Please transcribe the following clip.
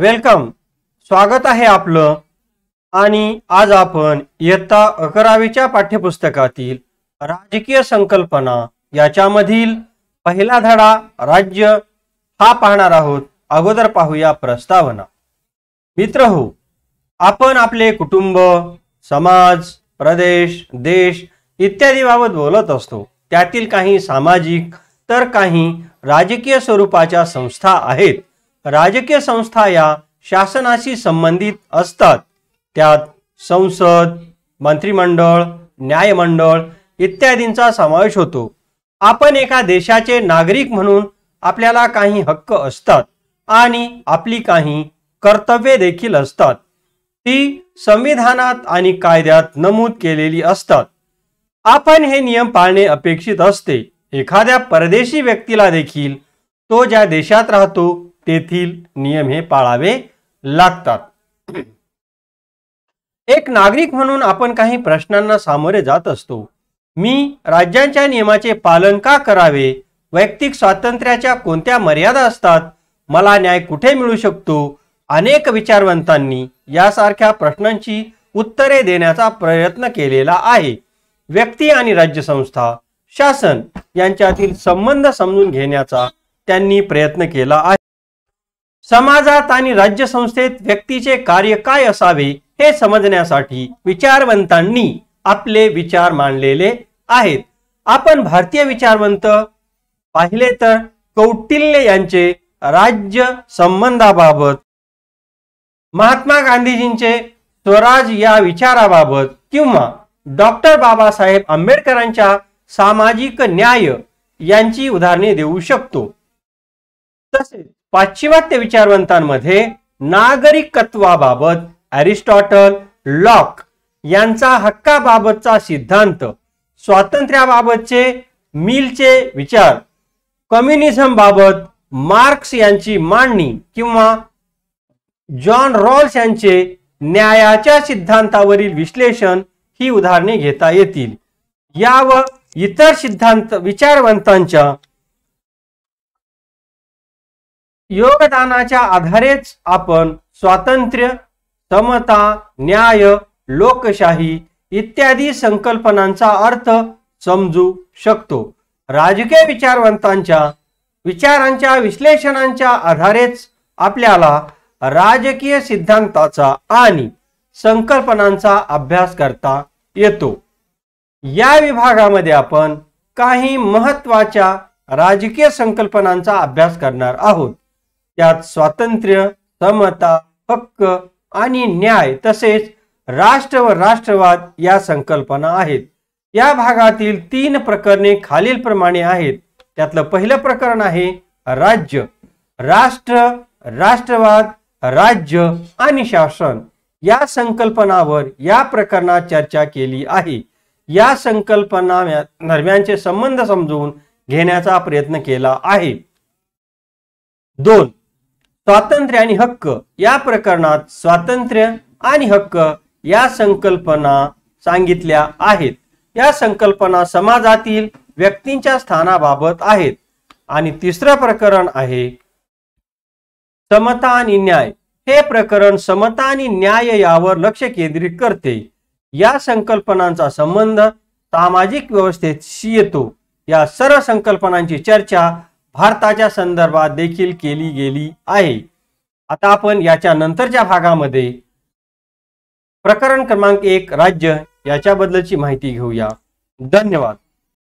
welcome स्वागत आहे आपलं आणि आज आपण इयत्ता अकरावीच्या पाठ्यपुस्तकातील राजकीय संकल्पना याच्यामधील पहिला धडा राज्य हा पाहणार आहोत अगोदर पाहूया प्रस्तावना मित्र हो आपण आपले कुटुंब समाज प्रदेश देश इत्यादी बाबत बोलत असतो त्यातील काही सामाजिक तर काही राजकीय स्वरूपाच्या संस्था आहेत राजकीय संस्था या शासनाशी संबंधित असतात त्यात संसद मंत्रिमंडळ न्यायमंडळ इत्यादींचा समावेश होतो आपण एका देशाचे नागरिक म्हणून आपल्याला काही हक्क असतात आणि आपली काही कर्तव्य देखील असतात ती संविधानात आणि कायद्यात नमूद केलेली असतात आपण हे नियम पाळणे अपेक्षित असते एखाद्या परदेशी व्यक्तीला देखील तो ज्या देशात राहतो तेथील नियम हे पाळावे लागतात एक नागरिक म्हणून आपण काही प्रश्नांना सामोरे जात असतो मी राज्यांच्या नियमाचे पालन का करावे वैयक्तिक स्वातंत्र्याच्या कोणत्या मर्यादा असतात मला न्याय कुठे मिळू शकतो अनेक विचारवंतांनी यासारख्या प्रश्नांची उत्तरे देण्याचा प्रयत्न केलेला आहे व्यक्ती आणि राज्य संस्था शासन यांच्यातील संबंध समजून घेण्याचा त्यांनी प्रयत्न केला आहे समाजात आणि राज्य संस्थेत व्यक्तीचे कार्य काय असावे हे समजण्यासाठी विचारवंतांनी आपले विचार मांडलेले आहेत आपण भारतीय विचारवंत पाहिले तर कौटिल्य यांचे राज्य संबंधाबाबत महात्मा गांधीजींचे स्वराज या विचाराबाबत किंवा डॉक्टर बाबासाहेब आंबेडकरांच्या सामाजिक न्याय यांची उदाहरणे देऊ शकतो तसेच पाश्चिमात्य विचारवंतांमध्ये नागरिकत्वाबाबत अरिस्टॉटल लॉक यांचा हक्काबाबतचा सिद्धांत स्वातंत्र्याबाबतचे मिलचे विचार कम्युनिझम बाबत मार्क्स यांची मांडणी किंवा जॉन रॉल्स यांचे न्यायाच्या सिद्धांतावरील विश्लेषण ही उदाहरणे घेता येतील या व इतर सिद्धांत विचारवंतांच्या योगदानाच्या आधारेच आपण स्वातंत्र्य समता न्याय लोकशाही इत्यादी संकल्पनांचा अर्थ समजू शकतो राजकीय विचारवंतांच्या विचारांच्या विश्लेषणांच्या आधारेच आपल्याला राजकीय सिद्धांताचा आणि संकल्पनांचा अभ्यास करता येतो या विभागामध्ये आपण काही महत्वाच्या राजकीय संकल्पनांचा अभ्यास करणार आहोत त्यात स्वातंत्र्य समता हक्क आणि न्याय तसेच राष्ट्र व राष्ट्रवाद या संकल्पना आहेत या भागातील तीन प्रकरणे खालीलप्रमाणे आहेत त्यातलं पहिलं प्रकरण आहे राज्य राष्ट्र राष्ट्रवाद राज्य आणि शासन या संकल्पनावर या प्रकरणात चर्चा केली आहे या संकल्पना दरम्यानचे संबंध समजून घेण्याचा प्रयत्न केला आहे दोन स्वातंत्र्य आणि हक्क या प्रकरणात स्वातंत्र्य आणि हक्क या संकल्पना सांगितल्या आहेत या संकल्पना समाजातील व्यक्तींच्या स्थानाबाबत आहेत आणि तिसरं प्रकरण आहे समता आणि न्याय हे प्रकरण समता आणि न्याय यावर लक्ष केंद्रित करते या संकल्पनांचा संबंध सामाजिक व्यवस्थेशी येतो या सर्व संकल्पनांची चर्चा भारताच्या संदर्भात देखील केली गेली आहे आता आपण याच्या नंतरच्या भागामध्ये प्रकरण क्रमांक एक राज्य याच्याबद्दलची माहिती घेऊया धन्यवाद